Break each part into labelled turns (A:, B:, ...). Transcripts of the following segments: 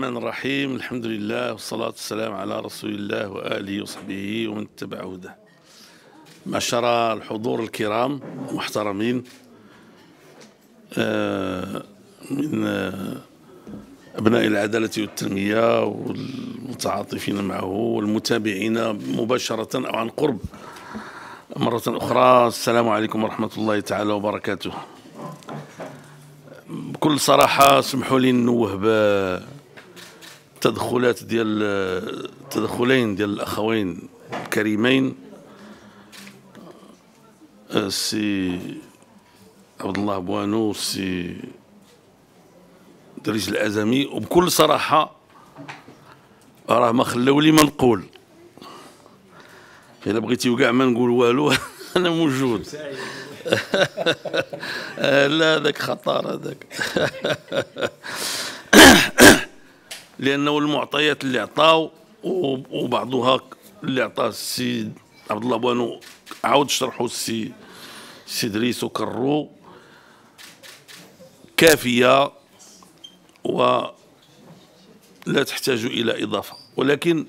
A: الرحمن الرحيم الحمد لله والصلاة والسلام على رسول الله وآله وصحبه ومن اتبع هداه معشر الحضور الكرام محترمين آه، من آه، أبناء العدالة والتنمية والمتعاطفين معه والمتابعين مباشرة أو عن قرب مرة أخرى السلام عليكم ورحمة الله تعالى وبركاته بكل صراحة سمحوا لي نوه التدخلات ديال التدخلين ديال الاخوين الكريمين السي آه، عبد الله بوانو السي دريج الازمي وبكل صراحه راه ما خلاو لي ما نقول الا بغيتي وكاع ما نقول والو انا موجود آه، لا هذاك خطر هذاك لانه المعطيات اللي عطاو وبعضها اللي عطاه السيد عبد الله بوانو عاود شرحوا السي سي دريس وكرو كافيه ولا تحتاج الى اضافه ولكن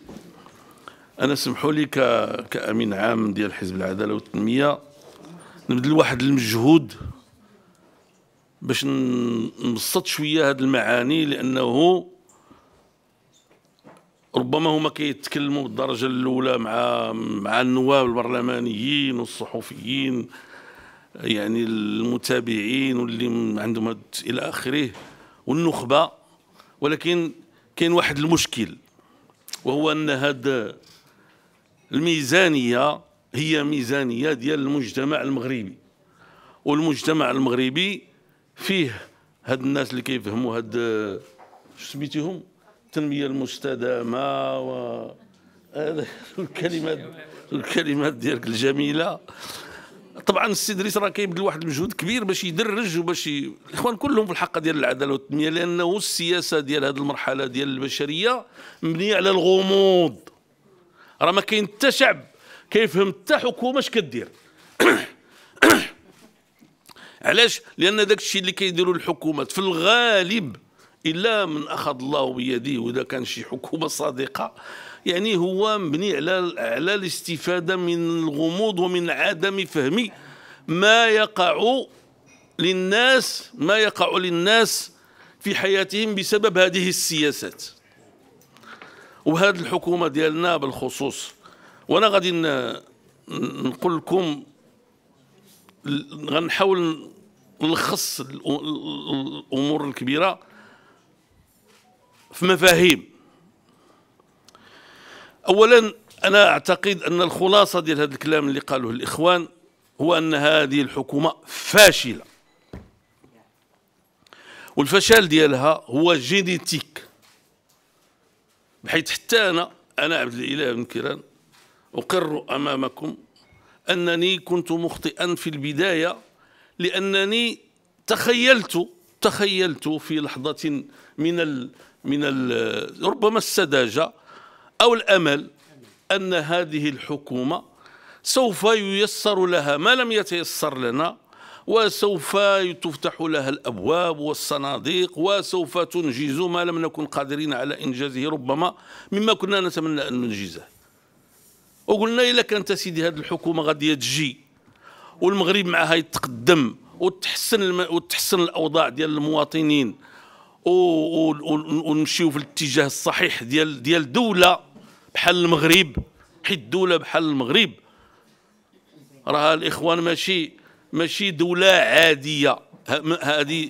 A: انا سمحوا لي كامين عام ديال حزب العداله والتنميه نبذل واحد المجهود باش نبسط شويه هذه المعاني لانه ربما هما كيتكلموا بالدرجه الاولى مع مع النواب البرلمانيين والصحفيين يعني المتابعين واللي عندهم الى اخره والنخبه ولكن كاين واحد المشكل وهو ان هذا الميزانيه هي ميزانيه ديال المجتمع المغربي والمجتمع المغربي فيه هاد الناس اللي كيفهموا هاد شو سميتيهم التنمية المستدامة و الكلمات الكلمات ديالك الجميلة طبعا السي دريس راه كيبذل واحد المجهود كبير باش يدرج وباش ي... الاخوان كلهم في الحق ديال العداله والتنميه لانه السياسه ديال هذه المرحله ديال البشريه مبنيه على الغموض راه ما كاين حتى شعب كيفهم حتى حكومه اش كدير علاش لان داك الشيء اللي كيديروا الحكومات في الغالب الا من اخذ الله بيده واذا كان شي حكومه صادقه يعني هو مبني على على الاستفاده من الغموض ومن عدم فهم ما يقع للناس ما يقع للناس في حياتهم بسبب هذه السياسات وهذه الحكومه ديالنا بالخصوص وانا غادي نقول لكم غنحاول نلخص الامور الكبيره في مفاهيم اولا انا اعتقد ان الخلاصه ديال هذا الكلام اللي قالوه الاخوان هو ان هذه الحكومه فاشله والفشل ديالها هو جينيتيك بحيث حتى انا انا عبد الاله بن كيران اقر امامكم انني كنت مخطئا في البدايه لانني تخيلت تخيلت في لحظه من من ربما السذاجة أو الأمل أن هذه الحكومة سوف ييسر لها ما لم يتيسر لنا وسوف تفتح لها الابواب والصناديق وسوف تنجز ما لم نكن قادرين على انجازه ربما مما كنا نتمنى ان ننجزه وقلنا الا كانت سيدي هذه الحكومه غادي تجي والمغرب معها يتقدم وتحسن وتحسن الاوضاع ديال المواطنين ونمشيو في الاتجاه الصحيح ديال ديال دوله بحال المغرب حيت دوله بحال المغرب راه الاخوان ماشي ماشي دوله عاديه هذه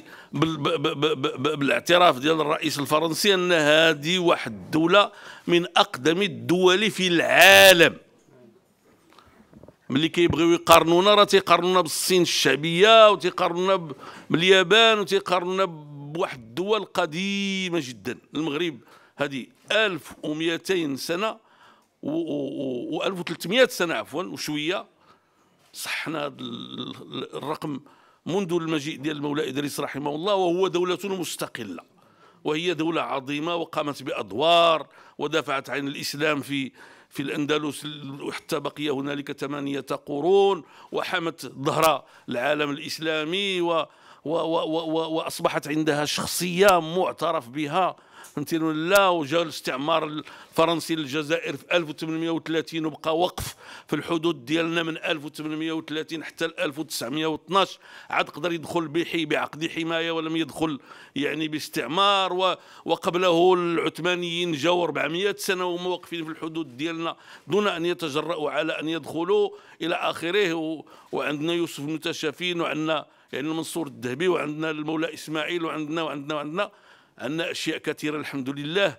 A: بالاعتراف ديال الرئيس الفرنسي ان هذه واحد الدوله من اقدم الدول في العالم ملي كيبغيو يقارنونا راه تيقارنونا بالصين الشعبيه وتيقارنونا باليابان وتيقارنونا بواحد واحد الدول قديمة جدا المغرب هذه 1200 سنة و 1300 سنة عفوا وشوية صحنا هذا الرقم منذ المجيء ديال المولى إدريس رحمه الله وهو دولة مستقلة وهي دولة عظيمة وقامت بأدوار ودافعت عن الإسلام في في الأندلس وحتى بقي هنالك ثمانية قرون وحمت ظهر العالم الإسلامي و واصبحت عندها شخصيه معترف بها فهمتيني لا وجا الاستعمار الفرنسي للجزائر في 1830 وبقى وقف في الحدود ديالنا من 1830 حتى 1912 عاد قدر يدخل بحي بعقد حمايه ولم يدخل يعني باستعمار وقبله العثمانيين جاوا 400 سنه وهم واقفين في الحدود ديالنا دون ان يتجرؤوا على ان يدخلوا الى اخره وعندنا يوسف المتشافين وعندنا يعني المنصور الذهبي وعندنا المولى إسماعيل وعندنا وعندنا وعندنا عندنا أشياء كثيرة الحمد لله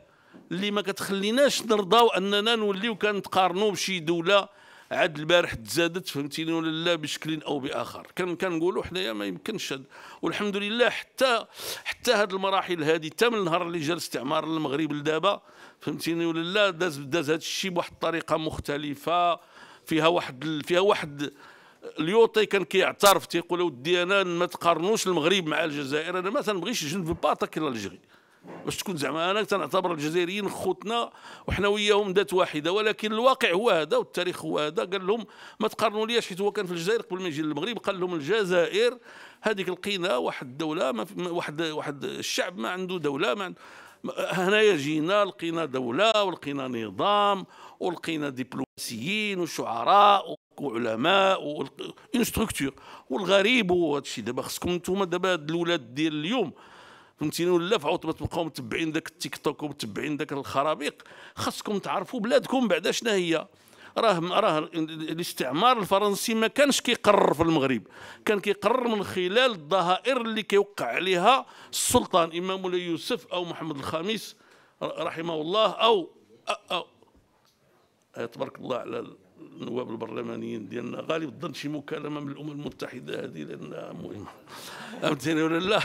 A: اللي ما كتخليناش نرضاو أننا نوليو كنتقارنوا بشي دولة عاد البارح تزادت فهمتيني ولا لا بشكل او باخر كان كنقولوا حنايا ما يمكنش والحمد لله حتى حتى هذه المراحل هذه حتى من النهار اللي جا الاستعمار المغرب لدابا فهمتيني ولا لا داز داز هاد الشيء بواحد الطريقه مختلفه فيها واحد فيها واحد اليوطي كان كيعترف تيقول ودي انا ما تقارنوش المغرب مع الجزائر انا ما تنبغيش جنب باطاك الا الجري باش تكون زعما انا تنعتبر الجزائريين خوتنا وحنا وياهم ذات واحده ولكن الواقع هو هذا والتاريخ هو هذا قال لهم ما تقارنوا ليش حيت هو كان في الجزائر قبل ما يجي للمغرب قال لهم الجزائر هذيك لقينا واحد الدوله ما واحد واحد الشعب ما عنده دوله ما عنده هنايا جينا لقينا دوله ولقينا نظام ولقينا دبلوماسيين وشعراء وعلماء اون ستركتور والغريب وهذا الشيء دابا خصكم انتم دابا هاد الاولاد ديال اليوم فهمتيني ولا في عطبه تبقاو متبعين داك التيك توك ومتبعين داك الخرابيق خصكم تعرفوا بلادكم بعدا شنو هي راه راه الاستعمار الفرنسي ما كانش كيقرر في المغرب كان كيقرر من خلال الظهائر اللي كيوقع عليها السلطان اما مولاي يوسف او محمد الخامس رحمه الله او, أو, أو أه، تبارك الله على النواب البرلمانيين ديالنا غالب الظن شي مكالمه من الامم المتحده هذه لان مهمه فهمتني ولا لا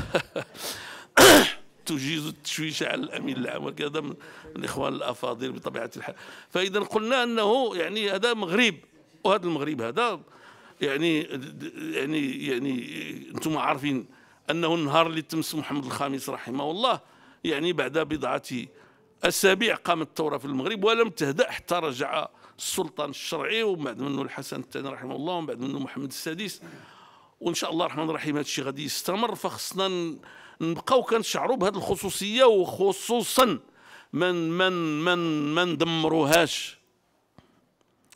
A: تجيز التشويش على الامين العام وكذا من الاخوان الافاضل بطبيعه الحال فاذا قلنا انه يعني هذا مغرب وهذا المغرب هذا يعني يعني يعني انتم عارفين انه النهار اللي تمس محمد الخامس رحمه الله يعني بعد بضعه اسابيع قامت الثوره في المغرب ولم تهدا حتى رجع السلطان الشرعي ومن بعد منه الحسن الثاني رحمه الله ومن بعد منه محمد السادس وان شاء الله الرحمن الرحيم هذا الشيء غادي يستمر فخصنا نبقاو كنشعروا بهذه الخصوصيه وخصوصا من من من ما ندمروهاش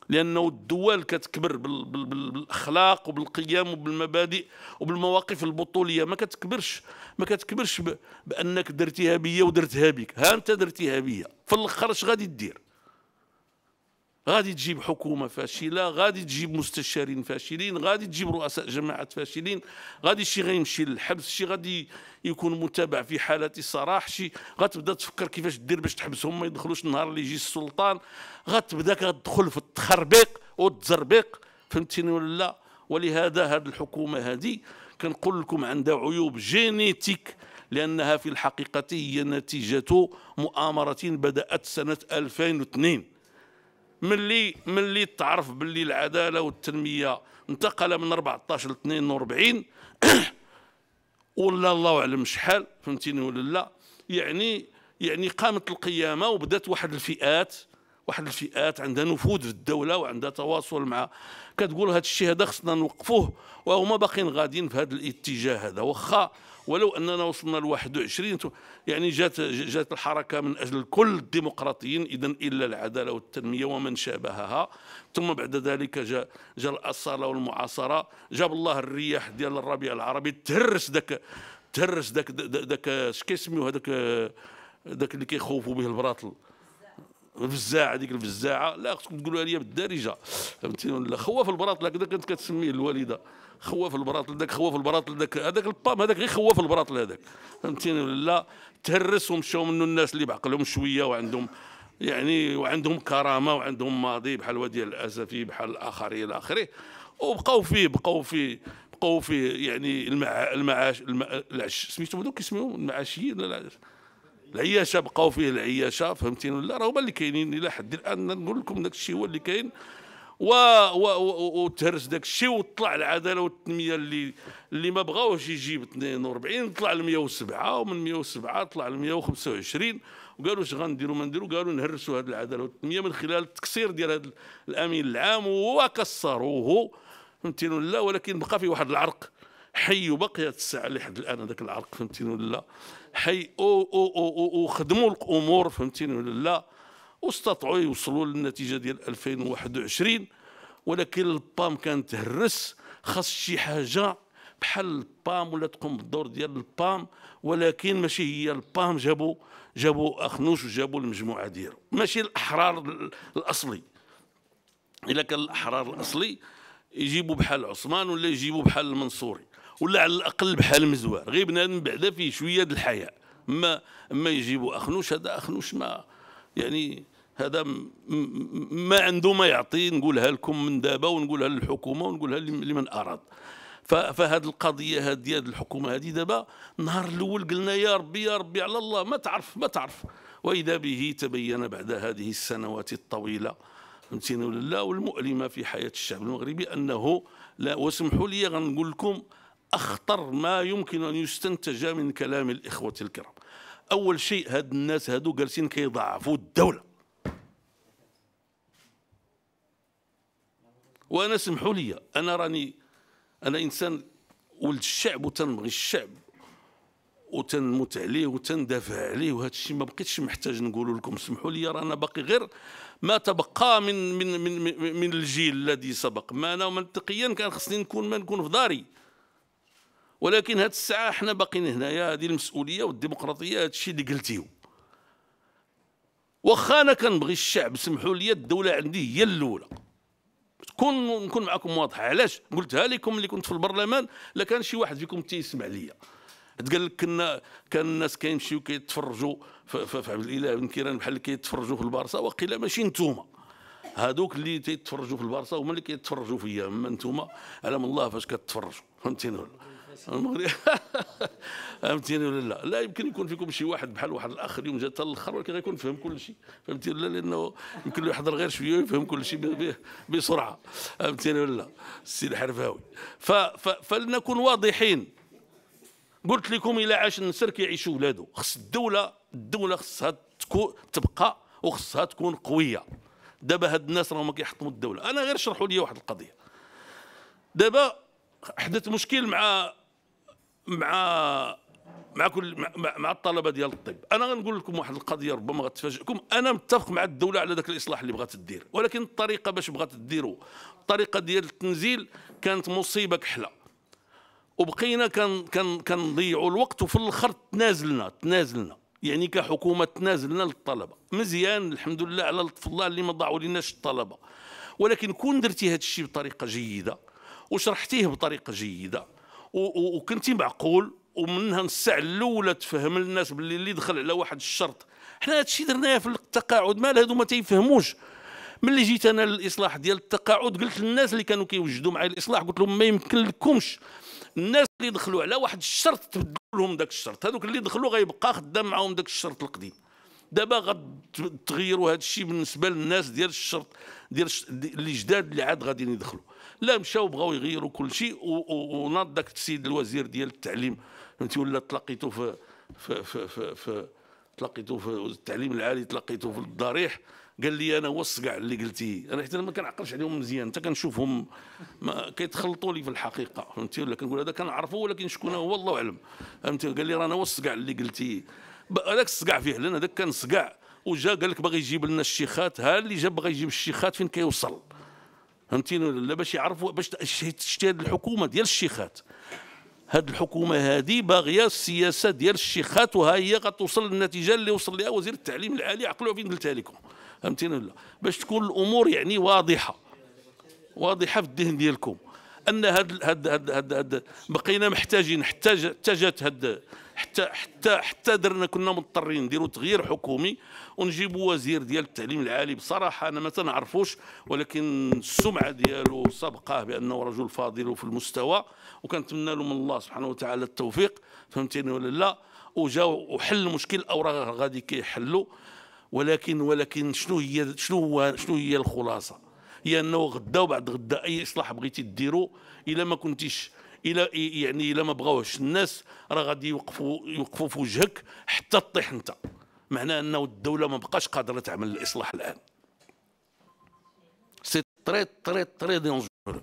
A: لانه الدول كتكبر بالاخلاق وبالقيم وبالمبادئ وبالمواقف البطوليه ما كتكبرش ما كتكبرش بانك درتيها بيا ودرتها بك ها انت درتيها بيا في الاخر اش غادي دير غادي تجيب حكومه فاشله غادي تجيب مستشارين فاشلين غادي تجيب رؤساء جماعات فاشلين غادي شي غيمشي للحبس شي غادي يكون متابع في حاله الصراح شي غتبدا تفكر كيفاش دير باش تحبسهم ما يدخلوش النهار اللي يجي السلطان غتبدا كتدخل في التخربيق والتزربيق فهمتيني ولا لا ولهذا هذه الحكومه هذه كنقول لكم عندها عيوب جينيتيك لانها في الحقيقه هي نتيجه مؤامره بدات سنه 2002 ملي ملي تعرف باللي العداله والتنميه انتقل من 14 ل 42 ولا الله اعلم شحال فهمتيني ولا لا يعني يعني قامت القيامه وبدات واحد الفئات واحد الفئات عندها نفوذ في الدوله وعندها تواصل مع كتقول هذا الشيء هذا خصنا نوقفوه وهما باقيين غاديين في هذا الاتجاه هذا واخا ولو اننا وصلنا ل 21 يعني جات جات الحركه من اجل كل الديمقراطيين اذا الا العداله والتنميه ومن شابهها ثم بعد ذلك جاء جاء الاصاله والمعاصره جاب الله الرياح ديال الربيع العربي تهرس ذاك تهرس ذاك ذاك اش كيسميو هذاك ذاك اللي كيخوفوا به البراطل الفزاعه هذيك الفزاعه لا خصكم تقولوها لي بالدارجه فهمتي ولا خواف البراطل هكذا كانت كتسميه الوالده خواف البراطل داك خواف البراطل داك هذاك البام هذاك غير خواف البراطل هذاك فهمتيني لا تهرس ومشاو منه الناس اللي بعقلهم شويه وعندهم يعني وعندهم كرامه وعندهم ماضي بحال وادي الاسفي بحال الاخرين الى اخره وبقاو فيه بقاو فيه بقاو فيه يعني المع... المعاش الم... العش سميتهم هذوك كيسميوهم المعاشيين لا العياشه بقاو فيه العياشه فهمتيني ولا راه هما اللي كاينين الى حد الان نقول لكم داك الشيء هو اللي كاين و وتهرس داك الشيء وطلع العداله والتنميه اللي اللي ما بغاوش يجيب 42 طلع ل 107 ومن 107 طلع ل 125 وقالوا اش غنديروا ما نديروا قالوا نهرسوا هذه العداله والتنميه من خلال التكسير ديال هذا الامين العام وكسروه فهمتيني ولا ولكن بقى في واحد العرق حي وبقيت الساعه لحد الان هذاك العرق فهمتيني ولا حي وخدموا الامور فهمتيني ولا واستطاعوا يوصلوا للنتيجه ديال 2021 ولكن البام كان تهرس خاص شي حاجه بحال البام ولا تقوم بالدور ديال البام ولكن ماشي هي البام جابوا جابوا اخنوش وجابوا المجموعه ديالو ماشي الاحرار الاصلي الا كان الاحرار الاصلي يجيبوا بحال عثمان ولا يجيبوا بحال المنصوري ولا على الاقل بحال مزوار غير بنادم بعدا فيه شويه د الحياء ما ما يجيبوا اخنوش هذا اخنوش ما يعني هذا ما عنده ما يعطي نقولها لكم من دابا ونقولها للحكومه ونقولها لمن اراد فهاد القضيه هاد ديال الحكومه هذه دابا النهار الاول قلنا يا ربي يا ربي على الله ما تعرف ما تعرف واذا به تبين بعد هذه السنوات الطويله فهمتيني ولا لا والمؤلمه في حياه الشعب المغربي انه لا واسمحوا لي غنقول لكم اخطر ما يمكن ان يستنتج من كلام الاخوه الكرام اول شيء هاد الناس هادو جالسين كيضعفوا الدوله وانا سمحوا لي انا راني انا انسان ولد الشعب وتنبغي الشعب وتنموت عليه وتندافع عليه وهذا الشيء ما بقيتش محتاج نقول لكم سمحوا لي رانا باقي غير ما تبقى من من من من الجيل الذي سبق ما انا منطقيا كان خصني نكون ما نكون في داري ولكن هاد الساعه حنا باقيين هنايا هذه المسؤوليه والديمقراطيه هذا الشيء اللي قلتيه واخا انا كنبغي الشعب سمحوا لي الدوله عندي هي الاولى تكون نكون معكم واضحه علاش قلتها لكم اللي كنت في البرلمان لا كان شي واحد فيكم تيسمع ليا تقال لك كنا كان الناس كيمشيو كيتفرجوا في عبد الاله بن كيران بحال اللي كيتفرجوا في البارسا وقيل ماشي نتوما هادوك اللي تيتفرجوا في البارسا هما اللي كيتفرجوا فيا اما نتوما على من الله فاش كتفرجوا فهمتيني المغرب فهمتيني ولا لا لا يمكن يكون فيكم شي واحد بحال واحد الاخر يوم جا حتى الاخر ولكن غيكون فهم كل شيء فهمتيني ولا لانه يمكن له يحضر غير شويه ويفهم كل شيء بسرعه فهمتيني ولا لا السي الحرفاوي فلنكن واضحين قلت لكم الى عاش النسر كيعيشوا ولادو خص الدوله الدوله خصها تكون تبقى وخصها تكون قويه دابا هاد الناس راهما كيحطموا الدوله انا غير شرحوا لي واحد القضيه دابا حدث مشكل مع مع مع كل مع, مع الطلبه ديال الطب انا غنقول لكم واحد القضيه ربما غتفاجئكم انا متفق مع الدوله على ذاك الاصلاح اللي بغات دير ولكن الطريقه باش بغات ديرو الطريقه ديال التنزيل كانت مصيبه كحله وبقينا كان كان كنضيعوا الوقت وفي الاخر تنازلنا تنازلنا يعني كحكومه تنازلنا للطلبه مزيان الحمد لله على لطف الله اللي ما ضاعوا لناش الطلبه ولكن كون درتي هذا الشيء بطريقه جيده وشرحتيه بطريقه جيده وكنتي معقول ومنها الساعه الاولى تفهم الناس باللي اللي دخل على واحد الشرط حنا هذا الشيء درناه في التقاعد مال هادو ما تيفهموش ملي جيت انا للاصلاح ديال التقاعد قلت للناس اللي كانوا كيوجدوا معايا الاصلاح قلت لهم ما يمكن لكمش الناس اللي دخلوا على واحد الشرط تبدلوا لهم ذاك الشرط هذوك اللي دخلوا غيبقى خدام معاهم ذاك الشرط القديم دابا غتغيروا هذا الشيء بالنسبه للناس ديال الشرط ديال اللي جداد اللي عاد غاديين يدخلوا لا مشاو بغاو يغيروا كل شيء وناض ذاك السيد الوزير ديال التعليم فهمتي ولا تلاقيته في في في في, في تلاقيته في التعليم العالي تلاقيته في الضريح قال لي انا وص كاع اللي قلتي انا حتى انا ما كنعقلش عليهم مزيان حتى كنشوفهم كيتخلطوا لي في الحقيقه فهمتي ولا كنقول هذا كنعرفه ولكن شكون هو الله اعلم فهمتي قال لي رانا وص كاع اللي قلتيه هذاك الصقاع فيه لان هذاك كان صقاع وجا قال لك باغي يجيب لنا الشيخات ها اللي جا باغي يجيب الشيخات فين كيوصل فهمتيني ولا لا باش يعرفوا باش تجتهد الحكومه ديال الشيخات هاد الحكومه هادي باغيه السياسه ديال الشيخات وها هي غتوصل للنتيجه اللي وصل لها وزير التعليم العالي عقلوا فين قلتها لكم فهمتيني ولا باش تكون الامور يعني واضحه واضحه في الذهن ديالكم ان هاد هاد هاد هاد, هاد بقينا محتاجين حتى جات هاد حتى حتى حتى درنا كنا مضطرين نديروا تغيير حكومي ونجيبوا وزير ديال التعليم العالي بصراحه انا ما تنعرفوش ولكن السمعه ديالو سبقاه بانه رجل فاضل في المستوى وكنتمنى له من الله سبحانه وتعالى التوفيق فهمتيني ولا لا وجا وحل المشكل او راه غادي كيحلوا ولكن ولكن شنو هي شنو هو شنو هي الخلاصه هي انه غدا وبعد غدا اي اصلاح بغيتي ديرو الا ما كنتيش الى يعني الا ما بغاوش الناس راه غادي يوقفوا يوقفوا في وجهك حتى تطيح انت معناه انه الدوله ما بقاش قادره تعمل الاصلاح الان سي تري تري تري دينجور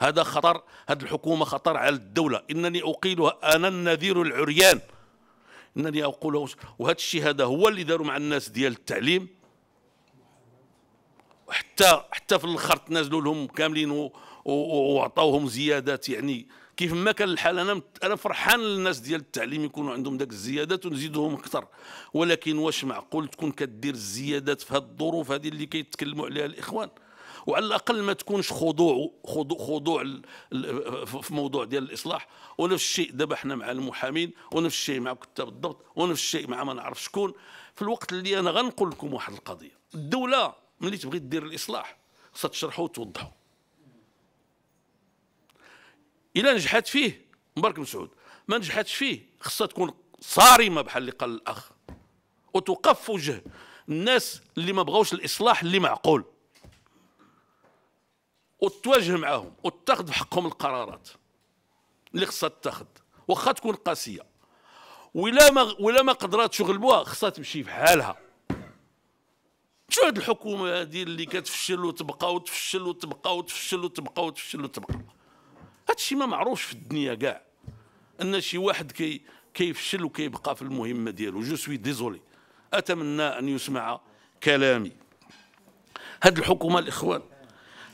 A: هذا خطر هذه الحكومه خطر على الدوله انني اقيلها انا النذير العريان انني اقول وهذا الشيء هذا هو اللي داروا مع الناس ديال التعليم حتى حتى في الاخر تنازلوا لهم كاملين وعطاوهم زيادات يعني كيف ما كان الحال انا انا فرحان للناس ديال التعليم يكونوا عندهم داك الزيادات ونزيدهم اكثر ولكن واش معقول تكون كدير الزيادات في هذه الظروف هذه اللي كيتكلموا عليها الاخوان وعلى الاقل ما تكونش خضوع خضوع, خضوع في موضوع ديال الاصلاح ونفس الشيء دابا حنا مع المحامين ونفس الشيء مع كتاب الضبط ونفس الشيء مع ما نعرف شكون في الوقت اللي انا غنقول لكم واحد القضيه الدوله ملي تبغي دير الاصلاح خصها تشرحوا وتوضحوا الا نجحت فيه مبارك مسعود ما نجحتش فيه خصها تكون صارمه بحال اللي قال الاخ وتوقف في وجه الناس اللي ما بغاوش الاصلاح اللي معقول وتواجه معاهم وتاخذ بحقهم حقهم القرارات اللي خصها تاخذ واخا تكون قاسيه ولا ما ولا ما قدراتش يغلبوها خصها تمشي بحالها شو هاد الحكومه هذه اللي كتفشل وتبقى وتفشل وتبقى وتفشل وتبقى وتفشل وتبقى, وتفشل وتبقى. هادشي ما معروفش في الدنيا كاع ان شي واحد كي كيفشل وكيبقى في المهمه ديالو جو سوي ديزولي اتمنى ان يسمع كلامي هاد الحكومه الاخوان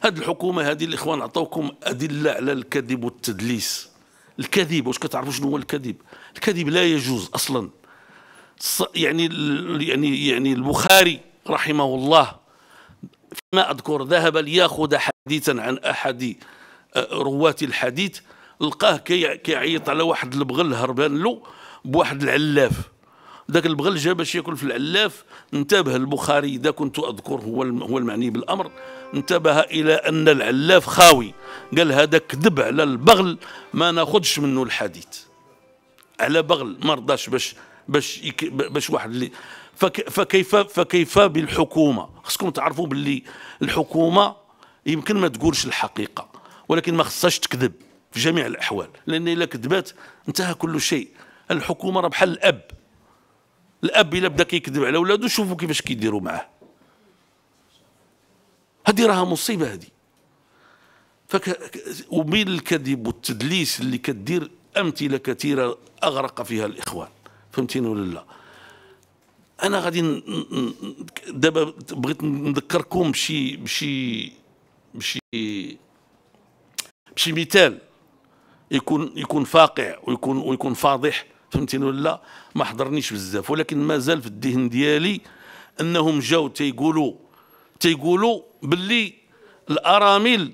A: هاد الحكومه هذه الاخوان عطاوكم ادله على الكذب والتدليس الكذب واش كتعرفوا شنو هو الكذب الكذب لا يجوز اصلا يعني يعني يعني البخاري رحمه الله فيما اذكر ذهب لياخذ حديثا عن احد رواة الحديث لقاه كيعيط على واحد البغل هربان له بواحد العلاف ذاك البغل جا باش ياكل في العلاف انتبه البخاري اذا كنت اذكر هو هو المعني بالامر انتبه الى ان العلاف خاوي قال هذا كذب على البغل ما ناخذش منه الحديث على بغل ما رضاش باش باش باش واحد اللي فكيف فكيف بالحكومه خصكم تعرفوا باللي الحكومه يمكن ما تقولش الحقيقه ولكن ما خصهاش تكذب في جميع الاحوال لان الا كذبات انتهى كل شيء الحكومه راه بحال الاب الاب الا بدا كيكذب على ولادو شوفوا كيفاش كيديروا معاه هذه راها مصيبه هذه فك وبين الكذب والتدليس اللي كدير امثله كثيره اغرق فيها الاخوان فهمتيني ولا لا انا غادي دابا بغيت نذكركم بشي بشي بشي شي مثال يكون يكون فاقع ويكون ويكون فاضح فهمتيني ولا ما حضرنيش بزاف ولكن مازال في الذهن ديالي انهم جاو تيقولوا تيقولوا باللي الارامل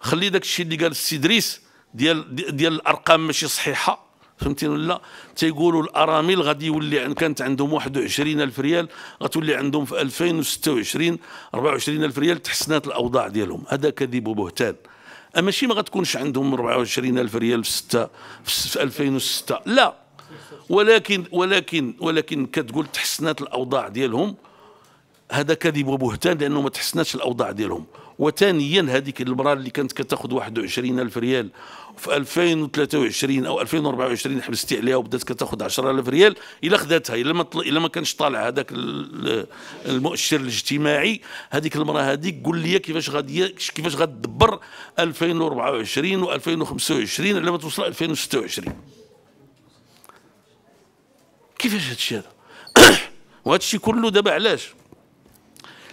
A: خلي داك الشيء اللي قال السي ادريس ديال ديال الارقام ماشي صحيحه فهمتيني ولا تيقولوا الارامل غادي يولي عن كانت عندهم 21000 ريال غتولي عندهم في 2026 24000 ريال تحسنات الاوضاع ديالهم هذا كذب وبهتان ماشي ما غتكونش عندهم 24 ألف ريال في 6 في 2006 لا ولكن ولكن ولكن كتقول تحسنات الاوضاع ديالهم هذا كذب وبهتان لانه ما تحسناتش الاوضاع ديالهم وثانيا هذيك المراه اللي كانت كتاخذ 21 الف ريال في 2023 او 2024 حبستي عليها وبدات كتاخذ 10000 ريال الا خذاتها الا ما طل... الا ما كانش طالع هذاك المؤشر الاجتماعي هذيك المراه هذيك قول لي كيفاش غادي كيفاش غتدبر 2024 و2025 على ما توصل 2026 كيفاش هادشي هذا وهادشي كله دابا علاش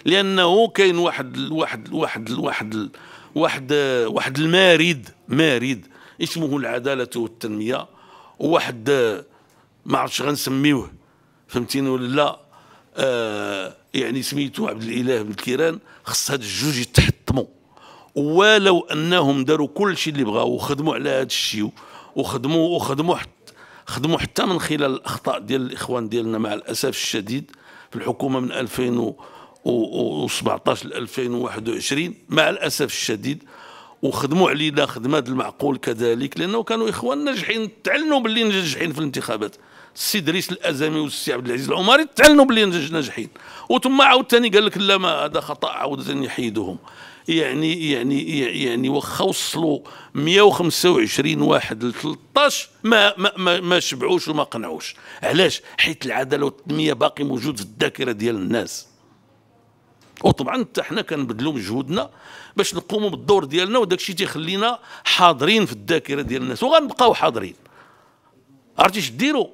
A: لانه كاين واحد واحد واحد واحد واحد واحد المارد مارد اسمه العداله والتنميه وواحد ما عرفتش غنسميوه فهمتيني ولا لا آه يعني سميتو عبد الاله بن كيران خص هاد الجوج يتحطموا ولو انهم داروا كل شيء اللي بغاو وخدموا على هاد الشيء وخدموا وخدموا حتى خدموا حتى من خلال الاخطاء ديال الاخوان ديالنا مع الاسف الشديد في الحكومه من 2000 و ل 2021 مع الاسف الشديد وخدموا علينا خدمات المعقول كذلك لانه كانوا اخوان ناجحين تعلنوا باللي ناجحين في الانتخابات السي دريس الازمي والسي عبد العزيز العمري تعلنوا باللي ناجحين وثم عاوتاني قال لك لا ما هذا خطا عاوتاني حيدوهم يعني يعني يعني واخا وصلوا 125 واحد ل 13 ما ما ما, ما شبعوش وما قنعوش علاش حيت العداله والتنميه باقي موجود في الذاكره ديال الناس وطبعا حتى حنا كنبذلوا مجهودنا باش نقوموا بالدور ديالنا وداك الشيء تيخلينا حاضرين في الذاكره ديال الناس وغنبقاو حاضرين عرفتي اش ديروا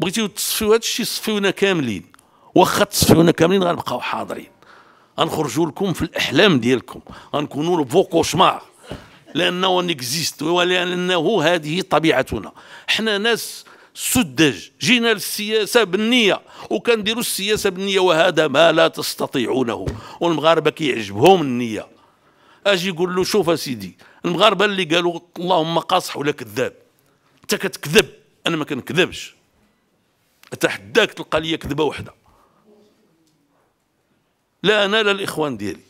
A: بغيتيو تصفيو هذا الشيء صفيونا كاملين واخا تصفيونا كاملين غنبقاو حاضرين غنخرجوا لكم في الاحلام ديالكم غنكونوا فو كوشمار لانه نكزيست ولانه هذه طبيعتنا حنا ناس سدج جينا للسياسه بالنيه وكنديروا السياسه بالنيه وهذا ما لا تستطيعونه والمغاربه كيعجبهم النيه اجي يقول له شوف سيدي المغاربه اللي قالوا اللهم قاصح ولا كذاب انت كتكذب انا ما كنكذبش اتحداك تلقى لي كذبه وحده لا انا لا الاخوان ديالي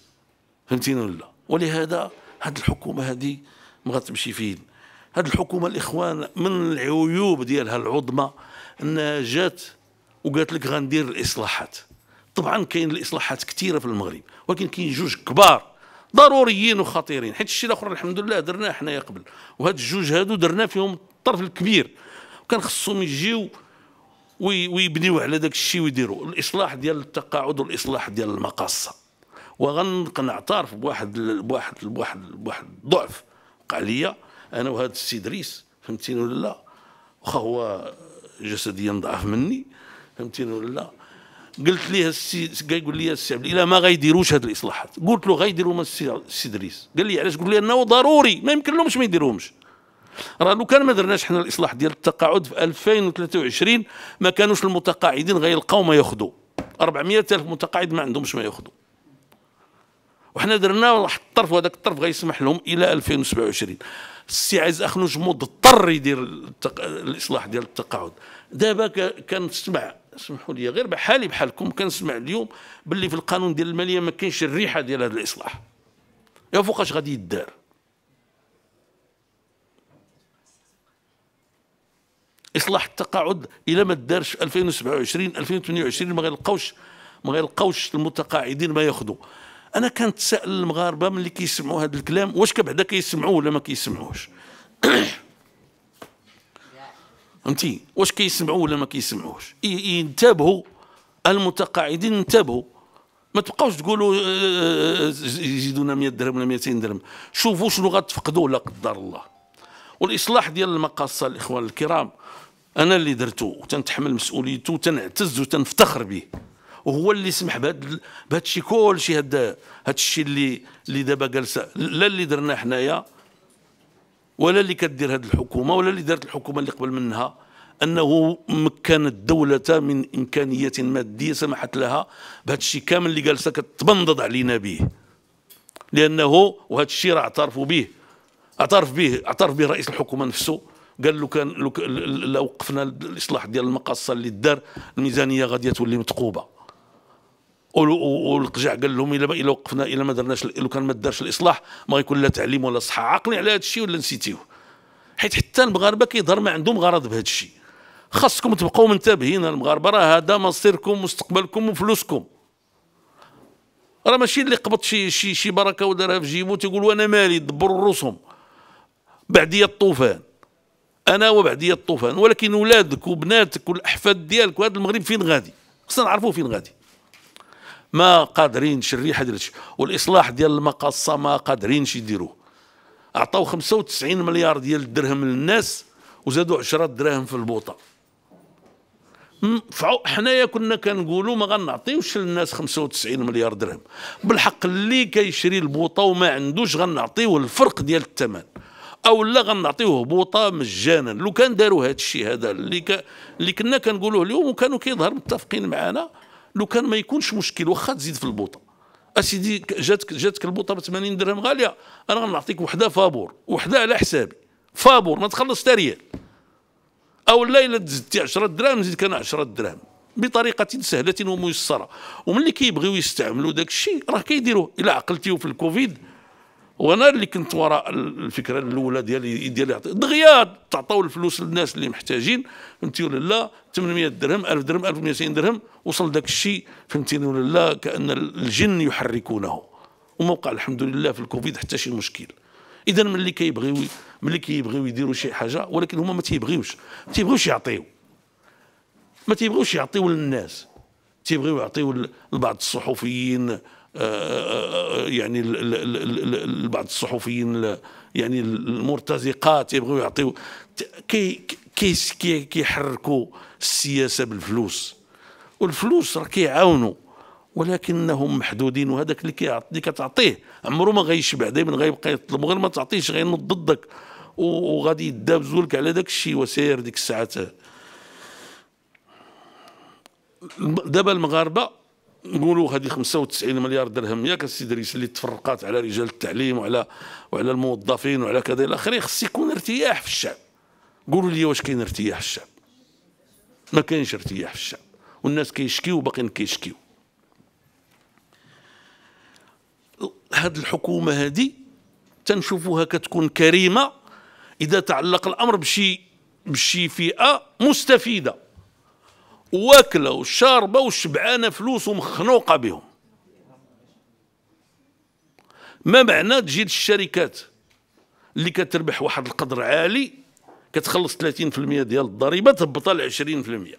A: فهمتيني ولا ولهذا هذه الحكومه هذه ما غتمشي فين هذه الحكومه الاخوان من العيوب ديالها العظمى انها جات وقالت لك غندير الاصلاحات طبعا كاين الاصلاحات كثيره في المغرب ولكن كاين جوج كبار ضروريين وخطيرين حيت الشيء الاخر الحمد لله درناه حنايا قبل وهاد الجوج هادو درنا فيهم الطرف الكبير وكان خصهم يجيو ويبنيو على داك الشيء ويديروا الاصلاح ديال التقاعد والاصلاح ديال المقاصه وغنعترف بواحد بواحد بواحد بواحد الضعف وقع ليا انا وهذا السي ادريس فهمتيني ولا لا واخا هو جسديا ضعف مني فهمتيني ولا لا قلت ليه السي كيقول لي السي عبد الاله ما غيديروش هاد الاصلاحات قلت له غيديروا ما السي ادريس قال لي علاش قلت له انه ضروري ما يمكن لهمش ما يديروهمش راه لو كان ما درناش حنا الاصلاح ديال التقاعد في 2023 ما كانوش المتقاعدين غيلقاو ما ياخذوا 400 الف متقاعد ما عندهمش ما ياخذوا وحنا درنا واحد الطرف وهذاك الطرف غيسمح لهم الى 2027 السي عايز اخنوج مضطر يدير التق... الاصلاح ديال التقاعد دابا كنسمع اسمحوا لي غير بحالي بحالكم كنسمع اليوم باللي في القانون ديال الماليه ما كاينش الريحه ديال هذا الاصلاح يا فوقاش غادي يدار اصلاح التقاعد الى ما دارش 2027 2028 ما غيلقاوش ما غيلقاوش المتقاعدين ما ياخذوا انا كنتسائل المغاربه ملي كيسمعوا هذا الكلام واش كبعدا كيسمعوه ولا ما كيسمعوهش فهمتي واش كيسمعوه ولا ما كيسمعوهش ينتبهوا المتقاعدين انتبهوا ما تبقاوش تقولوا آه، آه، آه، يزيدونا 100 درهم ولا 200 درهم شوفوا شنو غتفقدوا لا قدر الله والاصلاح ديال المقاصه الاخوان الكرام انا اللي درته وتنتحمل مسؤوليته وتنعتز وتنفتخر به وهو اللي سمح بهذا الشيء كلشي هذا هذا الشيء اللي اللي دابا جالسه لا اللي درناه حنايا ولا اللي كدير هذه الحكومه ولا اللي دارت الحكومه اللي قبل منها انه مكن الدوله من امكانيه ماديه سمحت لها بهذا الشيء كامل اللي جالسه كتبنضض علينا به لانه وهذا الشيء راه اعترفوا به اعترف به اعترف به رئيس الحكومه نفسه قال لو كان لو وقفنا الاصلاح ديال المقاصه اللي دار الميزانيه غادي تولي مثقوبه والقجع قال لهم الا الا وقفنا الا ما درناش لو كان ما دارش الاصلاح ما غيكون لا تعليم ولا صحه عاقلين على هذا الشيء ولا نسيتيه حيت حتى المغاربه كيظهر ما عندهم غرض بهذا الشيء خاصكم تبقوا منتبهين المغاربه راه هذا مصيركم مستقبلكم وفلوسكم راه ماشي اللي قبض شي شي شي بركه ودارها في جيبو تيقول انا مالي دبروا رؤوسهم بعدي الطوفان انا وبعدي الطوفان ولكن ولادك وبناتك والاحفاد ديالك وهذا المغرب فين غادي خصنا نعرفوا فين غادي ما قادرينش الريحه ديال والاصلاح ديال المقاصه ما قادرينش يديروه عطاو 95 مليار ديال الدرهم للناس وزادوا 10 دراهم في البوطه حنايا كنا كنقولوا ما غنعطيوش للناس 95 مليار درهم بالحق اللي كيشري البوطه وما عندوش غنعطيوه الفرق ديال الثمن او لا غنعطيوه بوطه مجانا لو كان داروا هذا الشيء هذا اللي ك... اللي كنا كنقولوه اليوم وكانوا كيظهر متفقين معنا لو كان ما يكونش مشكل واخا تزيد في البوطه اسيدي جاتك جاتك البوطه ب 80 درهم غاليه انا غنعطيك وحده فابور وحده على حسابي فابور ما تخلص حتى ريال او الليله الا تزدتي 10 دراهم نزيدك انا 10 دراهم بطريقه سهله وميسره وملي كيبغيو يستعملوا داك الشيء راه كيديروه الا عقلتيو في الكوفيد وانا اللي كنت وراء الفكره الاولى ديالي ديالي دغيا تعطوا الفلوس للناس اللي محتاجين انت ولا لا 800 درهم 1000 درهم 1200 درهم وصل داك الشيء فهمتيني ولا لا كان الجن يحركونه وما وقع الحمد لله في الكوفيد حتى شي مشكل اذا ملي كيبغيو ملي كيبغيو يديروا شي حاجه ولكن هما ما تيبغيوش ما تيبغيوش يعطيو ما تيبغيوش يعطيو للناس تيبغيو يعطيو لبعض الصحفيين آه، آه، آه، يعني لبعض الصحفيين يعني المرتزقات يبغيو يعطيو كي كي كيحركوا السياسه بالفلوس والفلوس راه كيعاونوا ولكنهم محدودين وهذاك اللي كيعطي كتعطيه عمره ما غيشبع دائما غيبقى يطلب غير ما تعطيش غينوض ضدك وغادي يدابزوا لك على داك الشيء وسير ديك الساعات دابا المغاربه نقولوا هذه 95 مليار درهم ياك السيد دريس اللي تفرقات على رجال التعليم وعلى وعلى الموظفين وعلى كذا الى اخره خص يكون ارتياح في الشعب قولوا لي واش كاين ارتياح في الشعب ما كاينش ارتياح في الشعب والناس كيشكيو وباقيين كيشكيو هاد الحكومه هذه تنشوفوها كتكون كريمه اذا تعلق الامر بشي بشي فئه مستفيده واكله وشاربه وشبعانه فلوس ومخنوقه بهم ما معنى تجي للشركات اللي كتربح واحد القدر عالي كتخلص 30% ديال الضريبه تهبطها ل 20%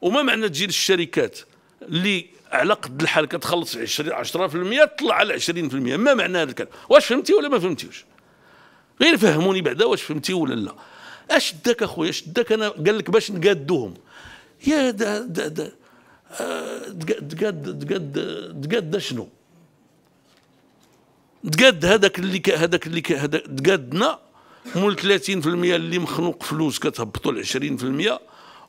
A: وما معنى تجي للشركات اللي على قد الحال كتخلص 10% تطلع على 20% ما معنى هذا الكلام واش فهمتي ولا ما فهمتيوش غير فهموني بعدا واش فهمتي ولا لا اش داك اخويا اش داك انا قال لك باش نقادوهم يا ده ده ده تقد تقد تقد شنو تقد هذاك اللي هذاك اللي تقدنا مول 30% اللي مخنوق فلوس كتهبطوا ل 20%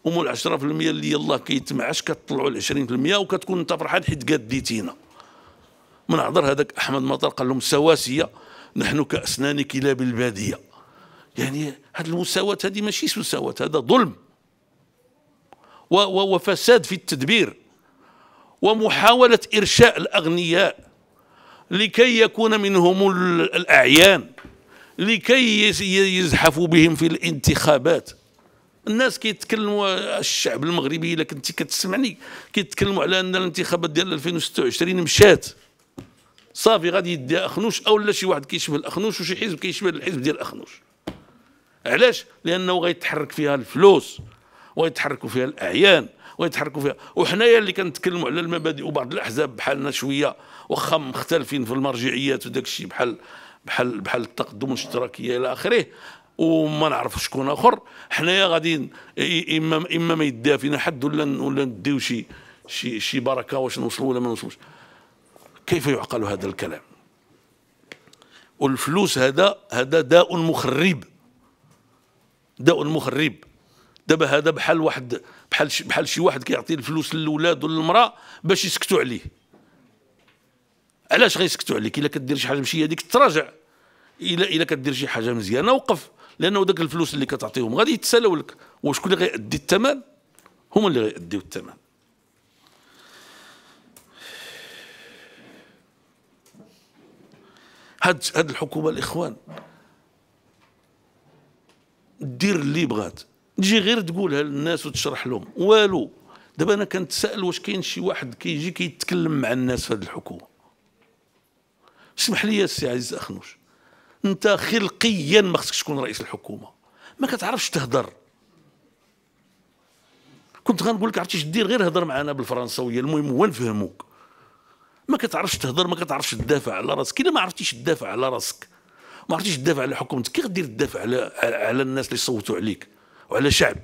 A: ومول 10% اللي يلاه كيتمعش كتطلعوا ل 20% وكتكون انت فرحان حيت قديتينا من عذر هذاك احمد مطر قال لهم سواسيه نحن كاسنان كلاب الباديه يعني هذه المساواه هذه ماشي مساواه هذا ظلم وفساد في التدبير ومحاولة إرشاء الأغنياء لكي يكون منهم الأعيان لكي يزحفوا بهم في الانتخابات الناس كيتكلموا الشعب المغربي الا كنتي كتسمعني كيتكلموا على ان الانتخابات ديال 2026 مشات صافي غادي يديها اخنوش او لا شي واحد كيشبه الاخنوش وشي حزب كيشبه الحزب ديال الاخنوش علاش لانه غيتحرك فيها الفلوس ويتحركوا فيها الاعيان ويتحركوا فيها وحنايا اللي كنتكلموا على المبادئ وبعض الاحزاب بحالنا شويه واخا مختلفين في المرجعيات وداك الشيء بحال بحال بحال التقدم والاشتراكيه الى اخره وما نعرف شكون اخر حنايا غادي اما اما ما يديها فينا حد ولا ولا نديو شي شي شي بركه واش نوصلوا ولا ما نوصلوش كيف يعقل هذا الكلام والفلوس هذا هذا داء مخرب داء مخرب دابا هذا بحال واحد بحال بحال شي واحد كيعطي الفلوس للولاد وللمراه باش يسكتوا عليه علاش غيسكتوا عليك الا كدير شي حاجه ماشي هذيك تراجع الا الا كدير شي حاجه مزيانه وقف لانه داك الفلوس اللي كتعطيهم غادي يتسالوا لك وشكون اللي غيأدي الثمن هما اللي غيأديو الثمن هاد هاد الحكومه الاخوان دير اللي بغات تجي غير تقولها للناس وتشرح لهم والو دابا انا كنتسائل واش كاين شي واحد كيجي كي كيتكلم مع الناس في هذه الحكومه اسمح لي يا سي عزيز اخنوش انت خلقيا ما خصكش تكون رئيس الحكومه ما كتعرفش تهضر كنت غنقول لك عرفتي دير غير هضر معنا بالفرنسويه المهم هو نفهموك ما كتعرفش تهضر ما كتعرفش تدافع على راسك الا ما عرفتيش تدافع على راسك ما عرفتيش تدافع على حكومتك كي غدير تدافع على على الناس اللي صوتوا عليك وعلى شعب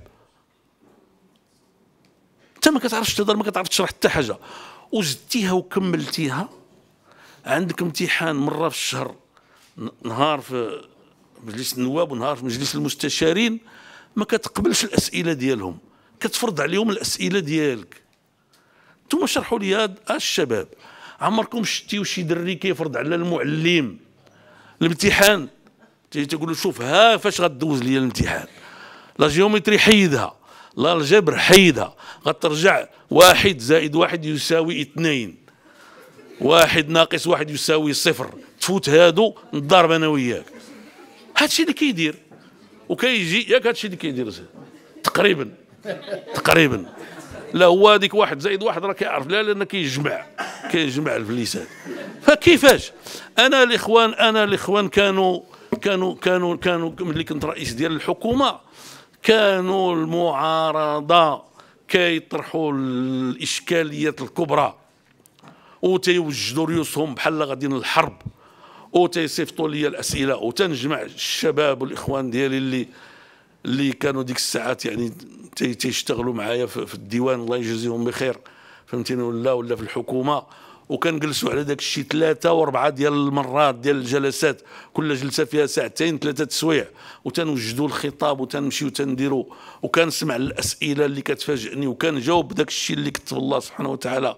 A: انت ما كتعرفش تهضر ما كتعرف تشرح حتى حاجه وزدتيها وكملتيها عندك امتحان مره في الشهر نهار في مجلس النواب ونهار في مجلس المستشارين ما كتقبلش الاسئله ديالهم كتفرض عليهم الاسئله ديالك انتم شرحوا لي الشباب عمركم شتيو شي دري كيفرض على المعلم الامتحان تيجي تقول له شوف ها فاش غدوز لي الامتحان لا جيومتري حيدها لا الجبر حيدها غترجع واحد زائد واحد يساوي اثنين واحد ناقص واحد يساوي صفر تفوت هادو نضارب انا وياك هادشي اللي كيدير وكيجي ياك هادشي اللي كيدير تقريبا تقريبا لا هو هذيك واحد زائد واحد راه كيعرف لا لان كيجمع كيجمع في اللسان فكيفاش انا الاخوان انا الاخوان كانوا كانوا كانوا كانوا ملي كنت رئيس ديال الحكومه كانوا المعارضة كيطرحوا الإشكاليات الكبرى وتيوجدوا ريوسهم بحال غاديين الحرب وتيصيفطوا لي الاسئله وتنجمع الشباب والاخوان ديالي اللي اللي كانوا ديك الساعات يعني تيشتغلوا معايا في الديوان الله يجزيهم بخير فهمتيني ولا ولا في الحكومه وكنجلسوا على داك الشيء ثلاثه واربعه ديال المرات ديال الجلسات كل جلسه فيها ساعتين ثلاثه تسويع وتنوجدوا الخطاب وتنمشيو تنديروا وكنسمع الاسئله اللي كتفاجئني وكنجاوب داك الشيء اللي كتب الله سبحانه وتعالى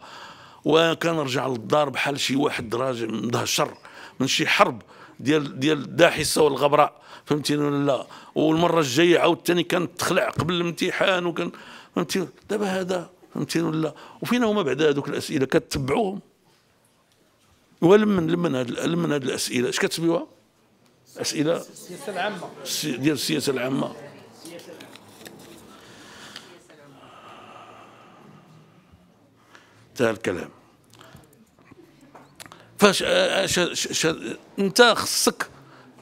A: وكنرجع للدار بحال شي واحد راجع مدهشر من شي حرب ديال ديال الداحسه والغبراء فهمتيني ولا لا والمره الجايه عاود عاوتاني كنتخلع قبل الامتحان وكان فهمتي دابا هذا فهمتيني ولا لا وفين هما بعد هذوك الاسئله كتبعوهم ولمن لمن هاد لمن هاد الاسئله اش كتسميوها؟ اسئله السياسه العامه ديال السياسه العامه انتهى الكلام فاش انت خصك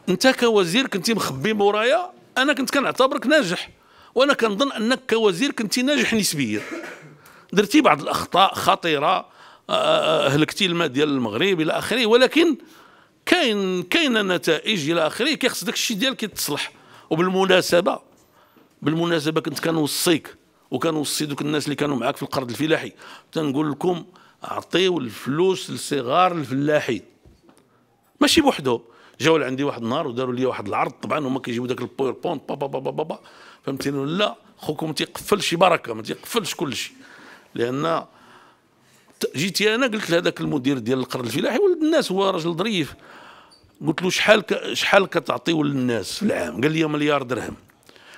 A: انت كوزير كنتي مخبي مورايا انا كنت كنعتبرك ناجح وانا كنظن انك كوزير كنتي ناجح نسبيا درتي بعض الاخطاء خطيره هلكتي الماء ديال المغرب الى اخره ولكن كاين كاينه نتائج الى اخره كيخص داك الشيء ديالك يتصلح وبالمناسبه بالمناسبه كنت كنوصيك وكنوصي دوك الناس اللي كانوا معاك في القرض الفلاحي تنقول لكم اعطيو الفلوس لصغار الفلاحين ماشي بوحدهم جاو لعندي واحد النهار وداروا لي واحد العرض طبعا هما كيجيبوا داك با بابا بابا بابا فهمتني لا خوكم تيقفل شي بركه ما تيقفلش كل شيء لان جيتي انا قلت لهذاك المدير ديال القرن الفلاحي ولد الناس هو راجل ظريف قلت له شحال شحال كتعطيو للناس في العام قال لي مليار درهم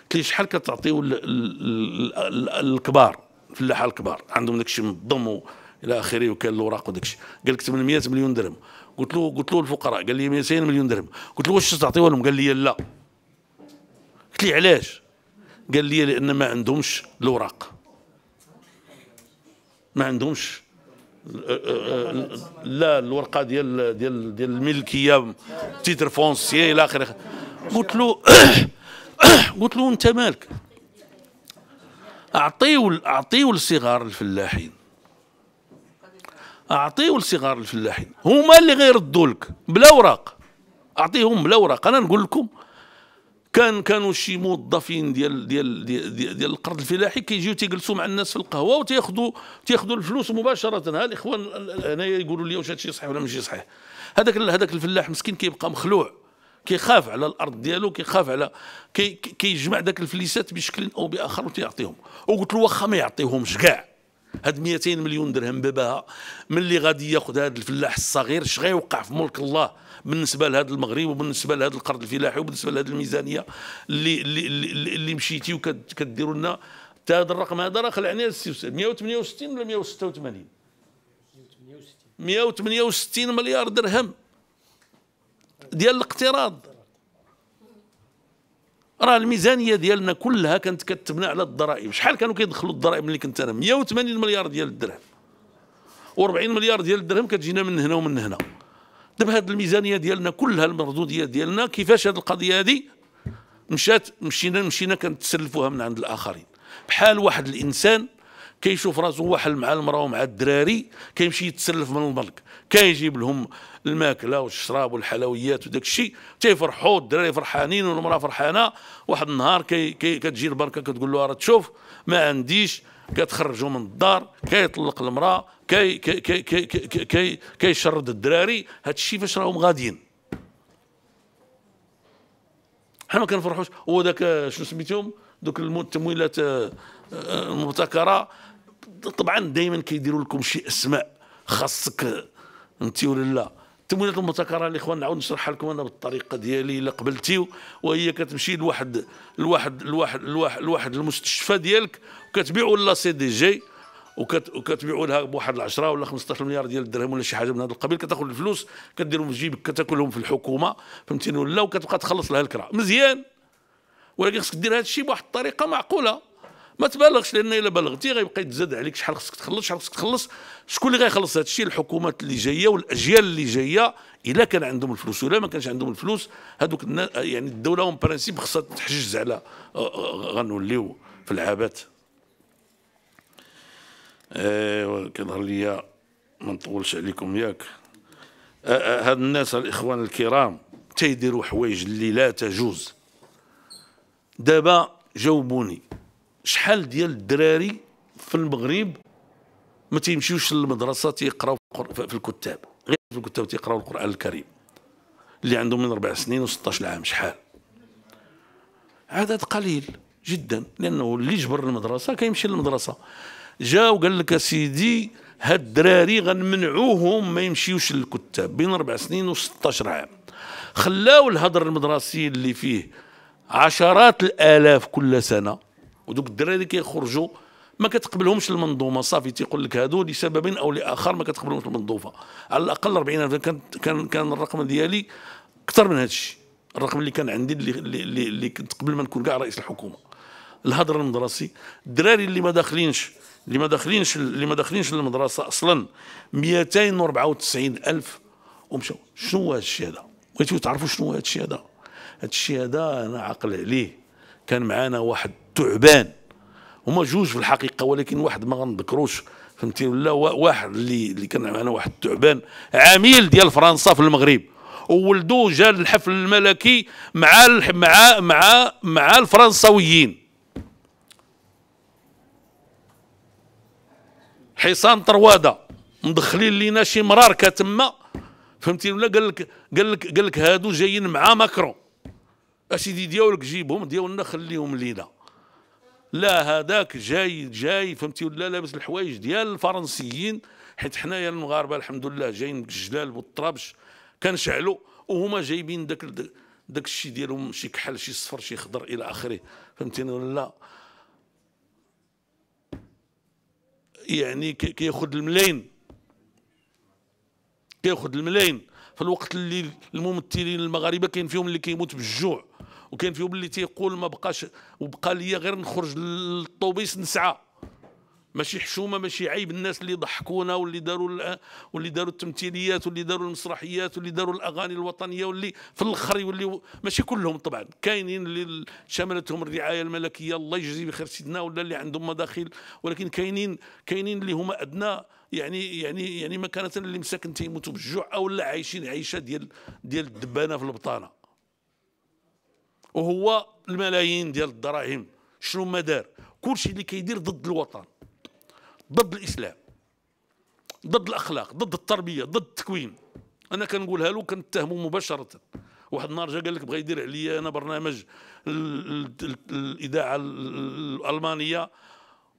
A: قلت لي شحال كتعطيو للكبار الفلاحه الكبار عندهم داك الشيء منظم الى اخره وكان الاوراق وداك الشيء قال لك 800 مليون درهم قلت له قلت له الفقراء قال لي 200 مليون درهم قلت له واش تعطيو لهم قال لي لا قلت لي علاش قال لي لان ما عندهمش الاوراق ما عندهمش لا الورقه ديال ديال ديال الملكيه تيتر فونسي الى اخره قلت له قلت له انت مالك اعطيو اعطيو لصغار الفلاحين اعطيو لصغار الفلاحين هما اللي غيردوا لك بلا اوراق اعطيهم بلا اوراق انا نقول لكم كان كانوا شي موظفين ديال ديال ديال, ديال, القرض الفلاحي كيجيو تيجلسوا مع الناس في القهوه وتياخذوا تياخذوا الفلوس مباشره ها الاخوان هنايا يقولوا لي واش هادشي صحيح ولا ماشي صحيح هذاك هذاك الفلاح مسكين كيبقى مخلوع كيخاف على الارض ديالو كيخاف على كي كيجمع داك الفليسات بشكل او باخر وتيعطيهم وقلت له واخا ما يعطيهمش كاع هاد 200 مليون درهم باباها من اللي غادي ياخذ هذا الفلاح الصغير اش غيوقع في ملك الله بالنسبه لهذا المغرب وبالنسبه لهذا القرض الفلاحي وبالنسبه لهذه الميزانيه اللي اللي اللي مشيتي وكديروا لنا حتى هذا الرقم هذا راه خلعنا 168 ولا 186 168 مليار درهم ديال الاقتراض راه الميزانيه ديالنا كلها كانت كتبنى على الضرائب شحال كانوا كيدخلوا الضرائب ملي كنت انا 180 مليار ديال الدرهم و40 مليار ديال الدرهم كتجينا من هنا ومن هنا دابا هذه الميزانيه ديالنا كلها المردوديه ديالنا كيفاش هذه القضيه هذه مشات مشينا مشينا كنتسلفوها من عند الاخرين بحال واحد الانسان كيشوف راسو واحد مع المراه ومع الدراري كيمشي يتسلف من الملك كيجيب لهم الماكله والشراب والحلويات وداك الشيء تيفرحوا الدراري فرحانين والمراه فرحانه واحد النهار كي كي كتجي البركه كتقول له راه تشوف ما عنديش كتخرجوا من الدار كيطلق المراه كي كي كي كي كي, كي, الدراري هذا الشيء فاش راهم غاديين حنا ما كنفرحوش هو ذاك شنو سميتهم دوك التمويلات آه، آه، المبتكره طبعا دائما كيديروا لكم شي اسماء خاصك انت ولا لا التمويلات المبتكره الاخوان نعاود نشرحها لكم انا بالطريقه ديالي الا قبلتي وهي كتمشي لواحد لواحد لواحد لواحد, لواحد المستشفى ديالك وكتبيعوا لا سي دي جي وكتبيعوا لها بواحد 10 ولا 15 مليار ديال الدرهم ولا شي حاجه من هذا القبيل كتاخذ الفلوس كديرهم في جيبك كتاكلهم في الحكومه فهمتيني ولا وكتبقى تخلص لها الكرا مزيان ولكن خصك دير هذا الشيء بواحد الطريقه معقوله ما تبالغش لان الا بلغتي غيبقى يتزاد عليك شحال خصك تخلص شحال خصك تخلص شكون اللي غيخلص هذا الشيء الحكومات اللي جايه والاجيال اللي جايه الا كان عندهم الفلوس ولا ما كانش عندهم الفلوس هذوك يعني الدوله اون برانسيب خصها تحجز على غنوليو في العابات ايوا كيظهر لي ما نطولش عليكم ياك أه، أه، هاد الناس الاخوان الكرام تيديروا حوايج اللي لا تجوز دابا جاوبوني شحال ديال الدراري في المغرب ما تيمشيوش للمدرسه تيقراو في الكتاب غير في الكتاب تيقراو القران الكريم اللي عندهم من اربع سنين و16 عام شحال عدد قليل جدا لانه اللي جبر المدرسه كيمشي للمدرسه جا وقال لك سيدي هاد الدراري غنمنعوهم ما يمشيوش للكتاب بين ربع سنين و16 عام خلاو الهدر المدرسي اللي فيه عشرات الالاف كل سنه ودوك الدراري كيخرجوا ما كتقبلهمش المنظومه صافي تيقول لك هادو لسبب او لاخر ما كتقبلهمش المنظومه على الاقل 40000 كان كان كان الرقم ديالي اكثر من هذا الشيء الرقم اللي كان عندي اللي اللي, اللي كنت قبل ما نكون كاع رئيس الحكومه الهدر المدرسي الدراري اللي ما داخلينش اللي ما داخلينش اللي ما داخلينش للمدرسه اصلا 294 الف ومشاو شنو هو هذا الشيء هذا بغيتو تعرفوا شنو هو هذا الشيء هذا هذا الشيء هذا انا عاقل عليه كان معانا واحد تعبان هما جوج في الحقيقه ولكن واحد ما غنذكروش فهمتي ولا واحد اللي اللي كان معنا واحد الثعبان عميل ديال فرنسا في المغرب وولدو جا للحفل الملكي مع مع مع مع الفرنساويين حصان طرواده مدخلين لينا شي مراركه تما فهمتي ولا قال لك قال لك قال لك هادو جايين مع ماكرون اسيدي ديالك جيبهم ديالنا خليهم لينا لا هذاك جاي جاي فهمتي ولا لابس الحوايج ديال الفرنسيين حيت حنايا المغاربه الحمد لله جايين بالجلال والطرابش كنشعلوا وهما جايبين داك داك الشيء ديالهم شي كحل شي صفر شي خضر الى اخره فهمتيني ولا يعني كياخذ الملايين كياخذ الملايين في الوقت اللي الممثلين المغاربه كاين فيهم اللي كيموت بالجوع وكاين فيهم اللي تيقول ما بقاش وبقى ليا غير نخرج للطوبيس نسعى ماشي حشومه ماشي عيب الناس اللي ضحكونا واللي داروا واللي داروا التمثيليات واللي داروا المسرحيات واللي داروا الاغاني الوطنيه واللي في الاخر واللي ماشي كلهم طبعا كاينين اللي شملتهم الرعايه الملكيه الله يجزي بخير سيدنا ولا اللي عندهم مداخل ولكن كاينين كاينين اللي هما ادنى يعني يعني يعني مكانه اللي مساكن تيموتوا بالجوع او لا عايشين عيشه ديال ديال الدبانه في البطانه وهو الملايين ديال الدراهم شنو ما دار كلشي اللي كيدير ضد الوطن ضد الاسلام ضد الاخلاق ضد التربيه ضد التكوين انا كنقولها له كنتهمه مباشره واحد النهار جا قال لك بغى يدير عليا انا برنامج الاذاعه الالمانيه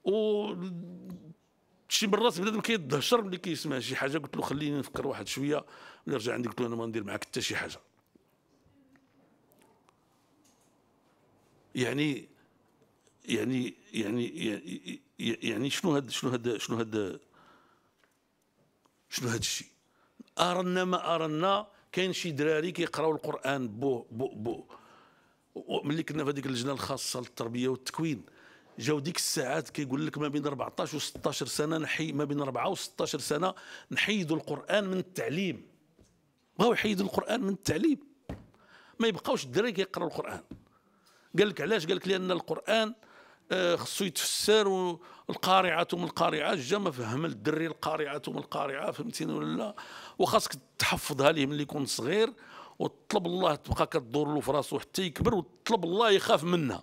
A: و شي مرات بنادم كيتدهشر ملي كيسمع شي حاجه قلت له خليني نفكر واحد شويه ملي رجع عندي قلت له انا ما ندير معك حتى شي حاجه يعني يعني يعني يعني شنو هاد شنو هاد شنو هاد شنو هاد الشيء ارنا ما ارنا كاين شي دراري كيقراو القران بو بو بو ملي كنا في هذيك اللجنه الخاصه للتربيه والتكوين جاو ديك الساعات كيقول لك ما بين 14 و 16 سنه نحي ما بين 4 و 16 سنه نحيدوا القران من التعليم بغاو يحيدوا القران من التعليم ما يبقاوش الدراري كيقراو القران قال لك علاش قال لك لان القران آه، خصو يتفسر القارعة ثم القارعة جا ما فهم الدري القارعة ثم القارعة فهمتيني ولا لا وخاصك تحفظها ليه ملي يكون صغير وطلب الله تبقى كدور له في راسه حتى يكبر وطلب الله يخاف منها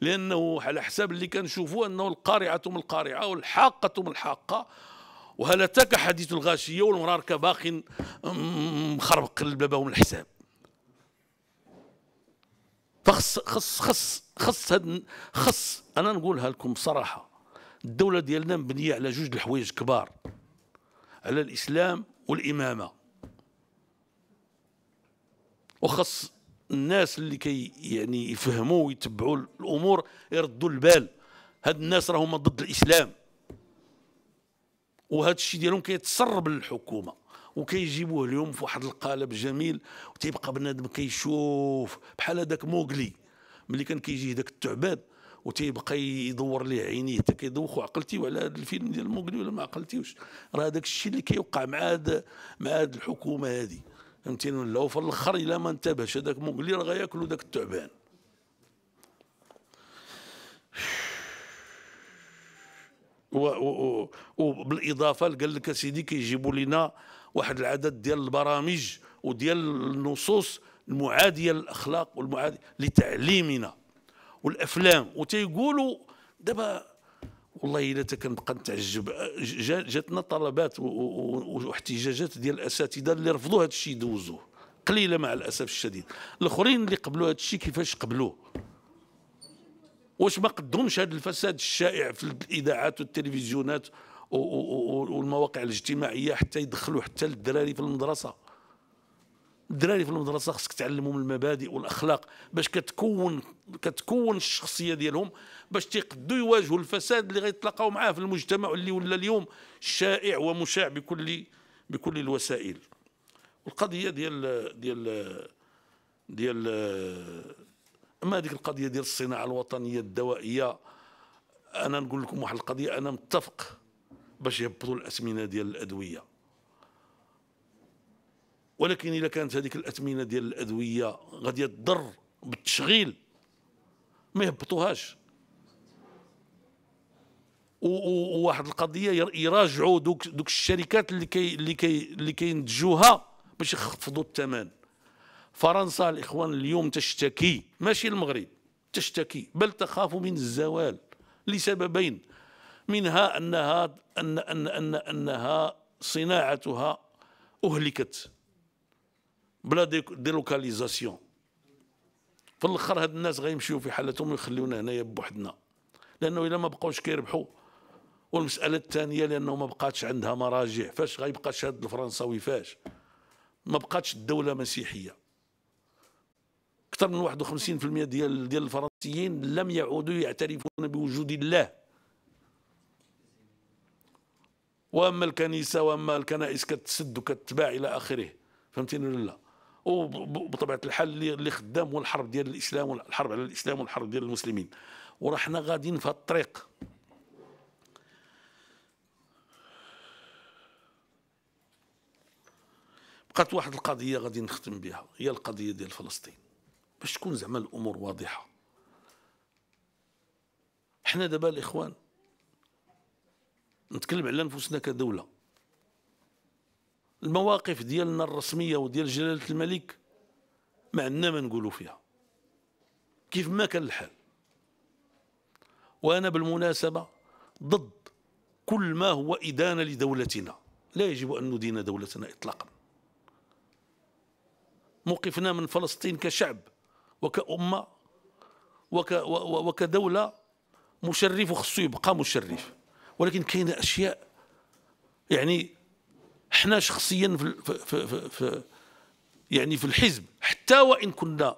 A: لانه على حساب اللي كنشوفوا انه القارعه ثم القارعه والحاقه ثم الحاقه وهل اتاك حديث الغاشيه والمرار كباخ مخربق الباب من الحساب فخص خص خص خص هاد خص انا نقولها لكم بصراحه الدوله ديالنا مبنيه على جوج الحوايج كبار على الاسلام والامامه وخص الناس اللي كي يعني يفهموا ويتبعوا الامور يردوا البال هاد الناس راهما ضد الاسلام وهاد الشيء ديالهم كيتسرب للحكومه وكيجيبوه اليوم في واحد القالب جميل وتيبقى بنادم كيشوف بحال هذاك موغلي ملي كان كيجي داك التعبان وتيبقى يدور ليه عينيه حتى كيدوخ عقلتي على هذا الفيلم ديال موغلي ولا ما عقلتيوش راه داك الشيء اللي كيوقع مع هاد مع هاد الحكومه هادي فهمتيني ولا وفي الاخر الا ما انتبهش هذاك موغلي راه غياكلو داك التعبان وبالاضافه قال لك اسيدي كيجيبوا لنا واحد العدد ديال البرامج وديال النصوص المعادية للأخلاق والمعادية لتعليمنا والأفلام وتيقولوا دابا والله الا كنبقى نتعجب جاتنا طلبات واحتجاجات ديال الاساتذه اللي رفضوا هذا الشيء يدوزوه قليله مع الاسف الشديد الاخرين اللي قبلوا هذا الشيء كيفاش قبلوه واش ما قدهمش هذا الفساد الشائع في الاذاعات والتلفزيونات والمواقع الاجتماعيه حتى يدخلوا حتى الدراري في المدرسه الدراري في المدرسه خصك تعلمهم المبادئ والاخلاق باش كتكون كتكون الشخصيه ديالهم باش تيقدوا يواجهوا الفساد اللي غيتلاقاو معاه في المجتمع اللي ولا اليوم شائع ومشاع بكل بكل الوسائل القضيه ديال ديال ديال اما هذيك القضيه ديال الصناعه الوطنيه الدوائيه انا نقول لكم واحد القضيه انا متفق باش يهبطوا الاسمنه ديال الادويه ولكن اذا كانت هذيك الاثمنه ديال الادويه غادي تضر بالتشغيل ما يهبطوهاش وواحد القضيه يراجعوا دوك دوك الشركات اللي كي اللي كي اللي كينتجوها باش يخفضوا الثمن فرنسا الاخوان اليوم تشتكي ماشي المغرب تشتكي بل تخاف من الزوال لسببين منها انها ان ان ان انها صناعتها اهلكت بلا ديلوكاليزاسيون في الاخر هاد الناس غيمشيو في حالتهم ويخليونا هنايا بوحدنا لانه الا ما بقاوش كيربحوا والمساله الثانيه لانه ما بقاتش عندها مراجع فاش غيبقى الشهاد الفرنساوي فاش ما بقاتش الدوله مسيحيه اكثر من 51% ديال ديال الفرنسيين لم يعودوا يعترفون بوجود الله واما الكنيسه واما الكنائس كتسد وكتباع الى اخره فهمتيني ولا لا وبطبيعه الحال اللي خدام هو الحرب ديال الاسلام والحرب على الاسلام والحرب ديال المسلمين ورحنا غاديين في الطريق بقات واحد القضيه غادي نختم بها هي القضيه ديال فلسطين باش تكون زعما الامور واضحه حنا دابا الاخوان نتكلم على نفوسنا كدوله المواقف ديالنا الرسميه وديال جلاله الملك ما عندنا ما نقولوا فيها كيف ما كان الحال وانا بالمناسبه ضد كل ما هو ادانه لدولتنا لا يجب ان ندين دولتنا اطلاقا موقفنا من فلسطين كشعب وكأمة وك وكدولة مشرف وخصو يبقى مشرف ولكن كاين أشياء يعني احنا شخصيا في, في, في, في يعني في الحزب حتى وان كنا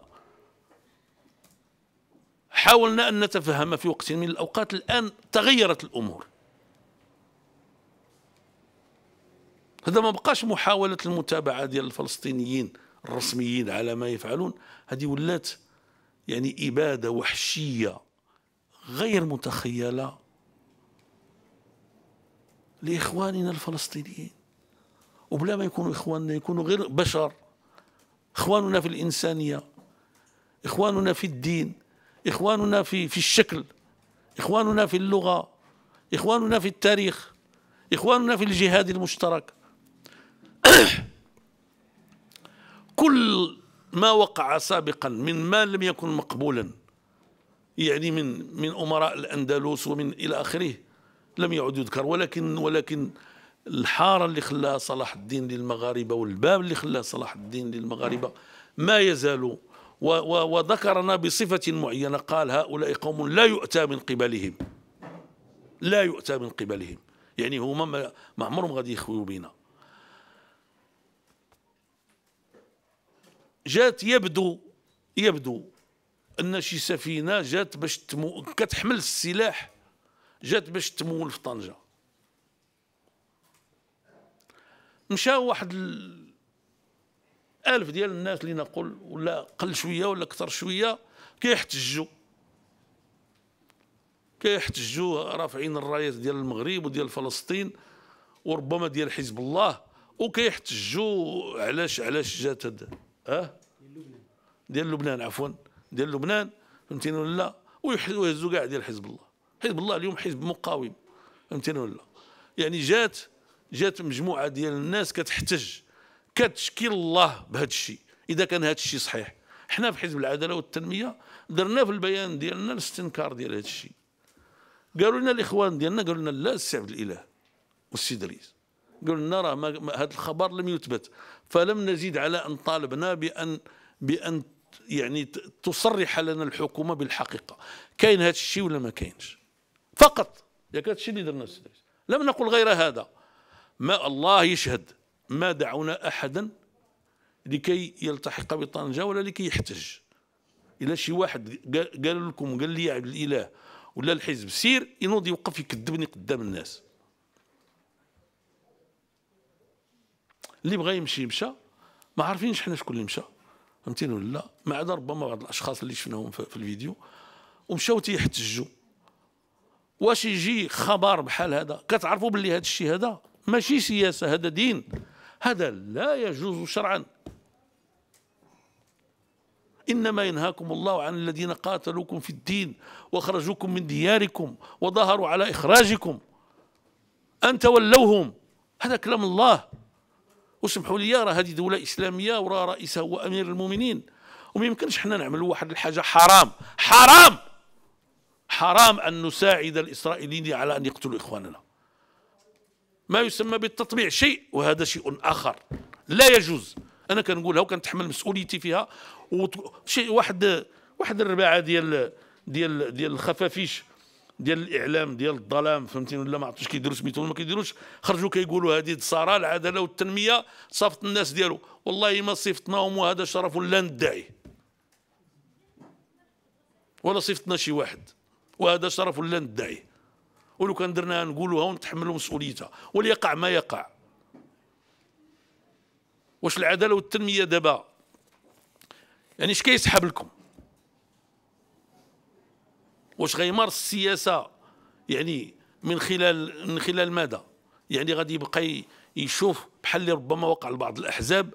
A: حاولنا ان نتفهم في وقت من الاوقات الان تغيرت الامور هذا ما بقاش محاوله المتابعه ديال الفلسطينيين الرسميين على ما يفعلون هذه ولات يعني اباده وحشيه غير متخيله لاخواننا الفلسطينيين وبلا ما يكونوا إخواننا يكونوا غير بشر إخواننا في الإنسانية إخواننا في الدين إخواننا في, في الشكل إخواننا في اللغة إخواننا في التاريخ إخواننا في الجهاد المشترك كل ما وقع سابقا من ما لم يكن مقبولا يعني من من أمراء الأندلس ومن إلى آخره لم يعد يذكر ولكن ولكن الحارة اللي خلاها صلاح الدين للمغاربة والباب اللي خلاها صلاح الدين للمغاربة ما يزال وذكرنا بصفة معينة قال هؤلاء قوم لا يؤتى من قبلهم لا يؤتى من قبلهم يعني هما ما عمرهم غادي يخويو بينا جات يبدو يبدو ان شي سفينه جات باش كتحمل السلاح جات باش تمول في طنجه مشى واحد الالف ديال الناس اللي نقول ولا قل شويه ولا أكثر شويه كيحتجوا كيحتجوا رافعين الرايات ديال المغرب وديال فلسطين وربما ديال حزب الله وكيحتجوا علاش علاش جات هاد اه ديال لبنان عفوا ديال لبنان فهمتيني ولا ويهزوا كاع ديال حزب الله حزب الله اليوم حزب مقاوم فهمتيني ولا يعني جات جات مجموعه ديال الناس كتحتج كتشكي الله بهذا الشيء اذا كان هذا الشيء صحيح حنا في حزب العداله والتنميه درنا في البيان ديالنا الاستنكار ديال هذا الشيء قالوا لنا الاخوان ديالنا قالوا لنا لا السي عبد الاله والسي دريس قالوا لنا راه هذا الخبر لم يثبت فلم نزيد على ان طالبنا بان بان يعني تصرح لنا الحكومه بالحقيقه كاين هذا الشيء ولا ما كاينش فقط ياك هذا الشيء اللي درنا السي دريس لم نقل غير هذا ما الله يشهد ما دعونا أحدا لكي يلتحق بطنجة ولا لكي يحتج الى شي واحد قال لكم قال لي عبد الإله ولا الحزب سير ينوض يوقف يكذبني قدام الناس اللي بغى يمشي مشى ما عارفينش حنا شكون اللي مشى فهمتيني ولا لا ما عدا ربما بعض الاشخاص اللي شفناهم في الفيديو ومشاو تيحتجوا واش يجي خبر بحال هذا كتعرفوا باللي هذا الشيء هذا ماشي سياسة هذا دين هذا لا يجوز شرعا إنما ينهاكم الله عن الذين قاتلوكم في الدين وخرجوكم من دياركم وظهروا على إخراجكم أن تولوهم هذا كلام الله وسمحوا لي راه هذه دولة إسلامية وراه رئيسها هو أمير المؤمنين وما يمكنش حنا نعملوا واحد الحاجة حرام حرام حرام أن نساعد الإسرائيليين على أن يقتلوا إخواننا ما يسمى بالتطبيع شيء وهذا شيء اخر لا يجوز انا كنقولها وكنتحمل مسؤوليتي فيها وشيء واحد واحد الرباعه ديال ديال ديال الخفافيش ديال الاعلام ديال الظلام فهمتيني ولا ما عرفتش كيديروا سميتهم ما كيديروش خرجوا كيقولوا هذه الثاره العداله والتنميه صافت الناس ديالو والله ما صيفطناهم وهذا شرف لا ندعي ولا صيفطنا شي واحد وهذا شرف لا ندعي ولو كان درناها نقولوها ونتحملوا مسؤوليتها وليقع ما يقع واش العداله والتنميه دابا يعني اش كيسحب لكم واش غيمارس السياسه يعني من خلال من خلال ماذا يعني غادي يبقى يشوف بحال اللي ربما وقع لبعض الاحزاب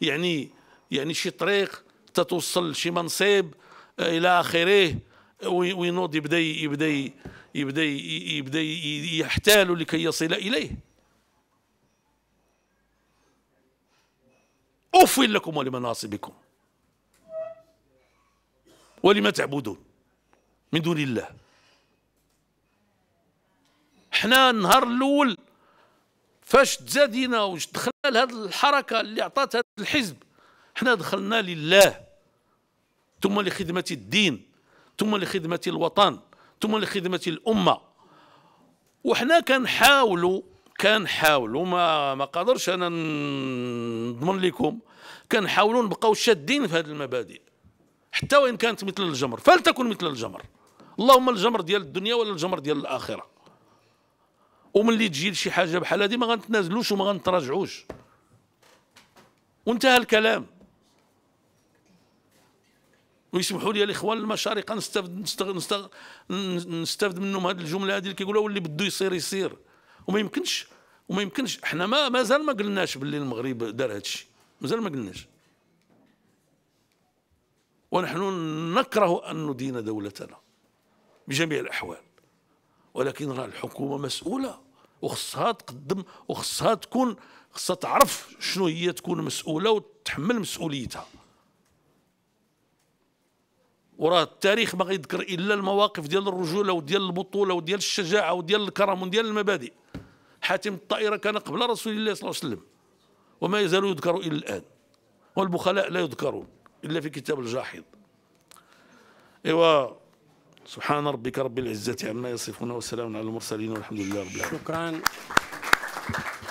A: يعني يعني شي طريق تتوصل شي منصب الى اخره وينوض يبدا يبدا يبدأ يبدأ يحتال لكي يصل إليه اوف لكم ولمناصبكم ولما تعبدون من دون الله حنا النهار الاول فاش تزادينا واش دخلنا لهذه الحركه اللي عطات هذا الحزب حنا دخلنا لله ثم لخدمه الدين ثم لخدمه الوطن ثم لخدمة الأمة وحنا كنحاولوا حاولوا ما ما قدرش انا نضمن لكم كنحاولوا نبقاو شادين في هذه المبادئ حتى وان كانت مثل الجمر فلتكن مثل الجمر اللهم الجمر ديال الدنيا ولا الجمر ديال الاخره وملي تجي لشي حاجه بحال هذه ما غنتنازلوش وما غنتراجعوش وانتهى الكلام ويسمحوا لي الاخوان المشارقه نستفد نستغ... نستغ... نستفد منهم هذه الجمله هذه اللي كيقولوا واللي بده يصير يصير وما يمكنش وما يمكنش احنا ما مازال ما قلناش باللي المغرب دار هذا الشيء مازال ما قلناش ونحن نكره ان ندين دولتنا بجميع الاحوال ولكن راه الحكومه مسؤوله وخصها تقدم وخصها تكون خصها تعرف شنو هي تكون مسؤوله وتحمل مسؤوليتها وراه التاريخ ما غيذكر الا المواقف ديال الرجوله وديال البطوله وديال الشجاعه وديال الكرم وديال المبادئ حاتم الطائره كان قبل رسول الله صلى الله عليه وسلم وما يزال يذكر الى الان والبخلاء لا يذكرون الا في كتاب الجاحظ ايوا سبحان ربك رب العزه عما يصفون وسلام على المرسلين والحمد لله رب العالمين شكرا